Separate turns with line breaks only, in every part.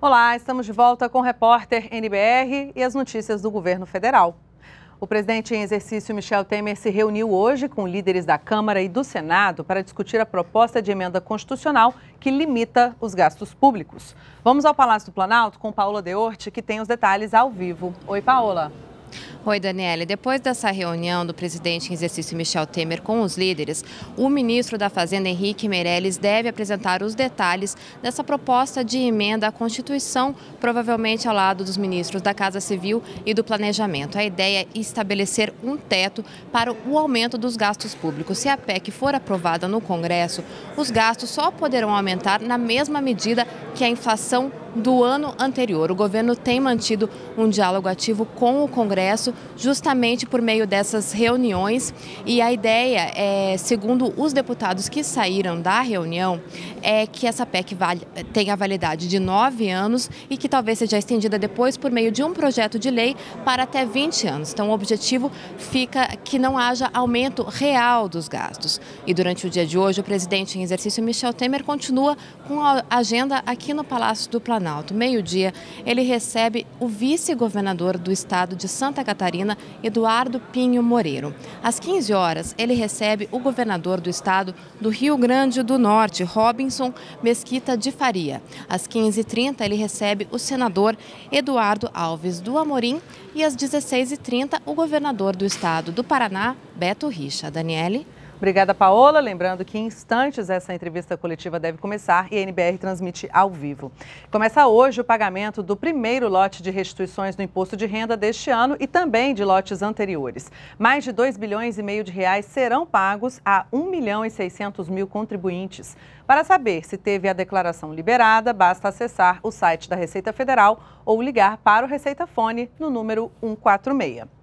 Olá, estamos de volta com o repórter NBR e as notícias do governo federal. O presidente em exercício Michel Temer se reuniu hoje com líderes da Câmara e do Senado para discutir a proposta de emenda constitucional que limita os gastos públicos. Vamos ao Palácio do Planalto com Paula Deorte, que tem os detalhes ao vivo. Oi, Paola.
Oi, Daniele. Depois dessa reunião do presidente em exercício Michel Temer com os líderes, o ministro da Fazenda, Henrique Meirelles, deve apresentar os detalhes dessa proposta de emenda à Constituição, provavelmente ao lado dos ministros da Casa Civil e do Planejamento. A ideia é estabelecer um teto para o aumento dos gastos públicos. Se a PEC for aprovada no Congresso, os gastos só poderão aumentar na mesma medida que a inflação do ano anterior. O governo tem mantido um diálogo ativo com o Congresso justamente por meio dessas reuniões. E a ideia, é, segundo os deputados que saíram da reunião, é que essa PEC vale, tenha validade de nove anos e que talvez seja estendida depois por meio de um projeto de lei para até 20 anos. Então, o objetivo fica que não haja aumento real dos gastos. E durante o dia de hoje, o presidente em exercício, Michel Temer, continua com a agenda aqui no Palácio do Planalto. Meio-dia, ele recebe o vice-governador do estado de Santa Catarina, Eduardo Pinho Moreiro. Às 15 horas, ele recebe o governador do estado do Rio Grande do Norte, Robinson Mesquita de Faria. Às 15h30, ele recebe o senador Eduardo Alves do Amorim e às 16h30, o governador do estado do Paraná, Beto Richa. Daniele? Obrigada, Paola. Lembrando que em instantes essa entrevista coletiva deve começar
e a NBR transmite ao vivo. Começa hoje o pagamento do primeiro lote de restituições do imposto de renda deste ano e também de lotes anteriores. Mais de 2 bilhões e meio de reais serão pagos a 1 milhão e 600 mil contribuintes. Para saber se teve a declaração liberada, basta acessar o site da Receita Federal ou ligar para o Receita Fone no número 146.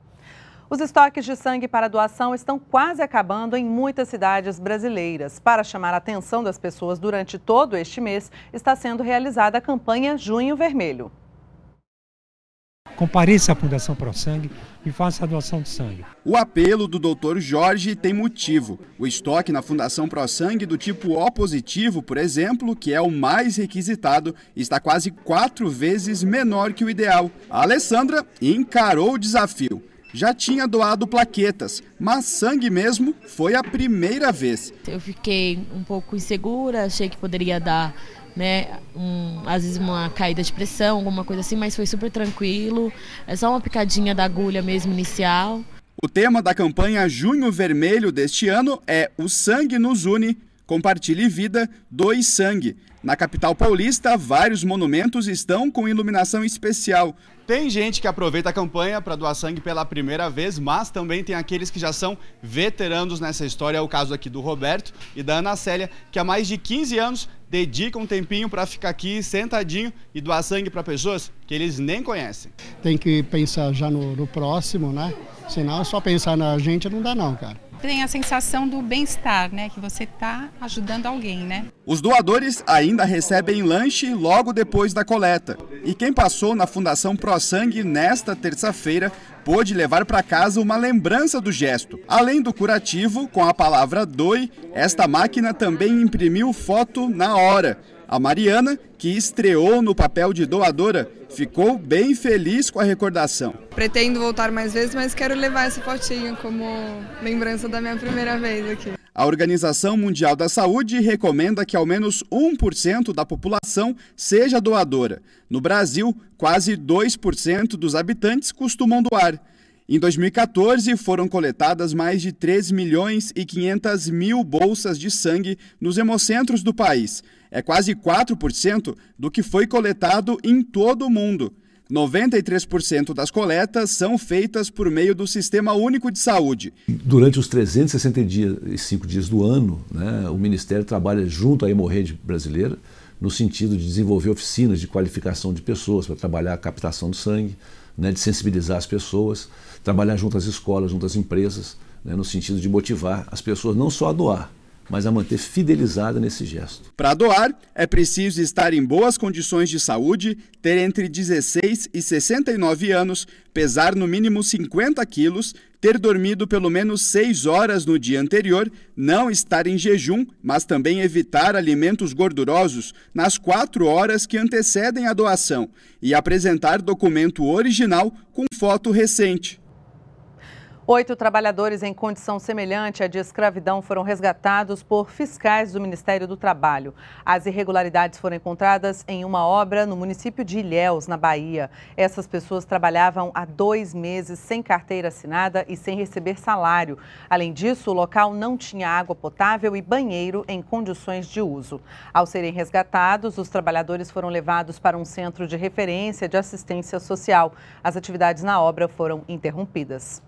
Os estoques de sangue para doação estão quase acabando em muitas cidades brasileiras. Para chamar a atenção das pessoas durante todo este mês, está sendo realizada a campanha Junho Vermelho. Compareça à Fundação ProSangue e faça a doação de sangue.
O apelo do Dr. Jorge tem motivo. O estoque na Fundação ProSangue do tipo O positivo, por exemplo, que é o mais requisitado, está quase quatro vezes menor que o ideal. A Alessandra encarou o desafio já tinha doado plaquetas, mas sangue mesmo foi a primeira vez.
Eu fiquei um pouco insegura, achei que poderia dar, né, um, às vezes uma caída de pressão, alguma coisa assim, mas foi super tranquilo. É só uma picadinha da agulha mesmo inicial.
O tema da campanha Junho Vermelho deste ano é O Sangue nos Une, Compartilhe Vida, Doe Sangue. Na capital paulista, vários monumentos estão com iluminação especial. Tem gente que aproveita a campanha para doar sangue pela primeira vez, mas também tem aqueles que já são veteranos nessa história. É o caso aqui do Roberto e da Ana Célia, que há mais de 15 anos dedicam um tempinho para ficar aqui sentadinho e doar sangue para pessoas que eles nem conhecem. Tem que pensar já no, no próximo, né? Senão só pensar na gente não dá não, cara.
Tem a sensação do bem-estar, né? Que você está ajudando alguém, né?
Os doadores ainda recebem lanche logo depois da coleta. E quem passou na Fundação Pro Sangue nesta terça-feira pôde levar para casa uma lembrança do gesto. Além do curativo, com a palavra DOI, esta máquina também imprimiu foto na hora a Mariana, que estreou no papel de doadora, ficou bem feliz com a recordação.
Pretendo voltar mais vezes, mas quero levar essa fotinho como lembrança da minha primeira vez aqui.
A Organização Mundial da Saúde recomenda que ao menos 1% da população seja doadora. No Brasil, quase 2% dos habitantes costumam doar. Em 2014, foram coletadas mais de 3 milhões e 500 mil bolsas de sangue nos hemocentros do país. É quase 4% do que foi coletado em todo o mundo. 93% das coletas são feitas por meio do Sistema Único de Saúde. Durante os 365 dias do ano, né, o Ministério trabalha junto à Hemorrede Brasileira no sentido de desenvolver oficinas de qualificação de pessoas para trabalhar a captação do sangue, né, de sensibilizar as pessoas trabalhar junto às escolas, junto às empresas, né, no sentido de motivar as pessoas não só a doar, mas a manter fidelizada nesse gesto. Para doar, é preciso estar em boas condições de saúde, ter entre 16 e 69 anos, pesar no mínimo 50 quilos, ter dormido pelo menos 6 horas no dia anterior, não estar em jejum, mas também evitar alimentos gordurosos nas 4 horas que antecedem a doação e apresentar documento original com foto recente.
Oito trabalhadores em condição semelhante à de escravidão foram resgatados por fiscais do Ministério do Trabalho. As irregularidades foram encontradas em uma obra no município de Ilhéus, na Bahia. Essas pessoas trabalhavam há dois meses sem carteira assinada e sem receber salário. Além disso, o local não tinha água potável e banheiro em condições de uso. Ao serem resgatados, os trabalhadores foram levados para um centro de referência de assistência social. As atividades na obra foram interrompidas.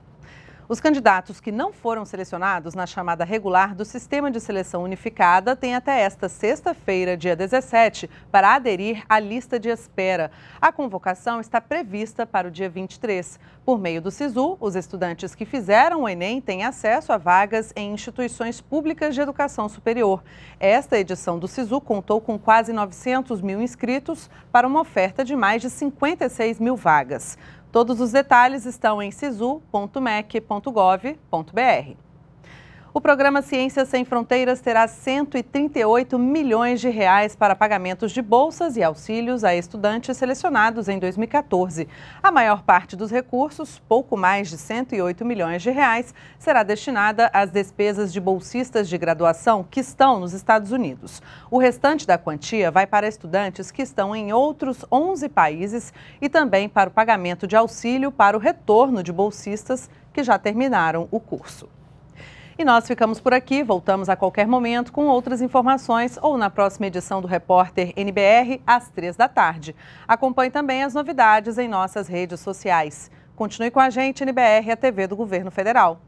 Os candidatos que não foram selecionados na chamada regular do Sistema de Seleção Unificada têm até esta sexta-feira, dia 17, para aderir à lista de espera. A convocação está prevista para o dia 23. Por meio do SISU, os estudantes que fizeram o Enem têm acesso a vagas em instituições públicas de educação superior. Esta edição do SISU contou com quase 900 mil inscritos para uma oferta de mais de 56 mil vagas. Todos os detalhes estão em sisu.mec.gov.br. O programa Ciências Sem Fronteiras terá 138 milhões de reais para pagamentos de bolsas e auxílios a estudantes selecionados em 2014. A maior parte dos recursos, pouco mais de 108 milhões de reais, será destinada às despesas de bolsistas de graduação que estão nos Estados Unidos. O restante da quantia vai para estudantes que estão em outros 11 países e também para o pagamento de auxílio para o retorno de bolsistas que já terminaram o curso. E nós ficamos por aqui, voltamos a qualquer momento com outras informações ou na próxima edição do Repórter NBR, às três da tarde. Acompanhe também as novidades em nossas redes sociais. Continue com a gente, NBR, a TV do Governo Federal.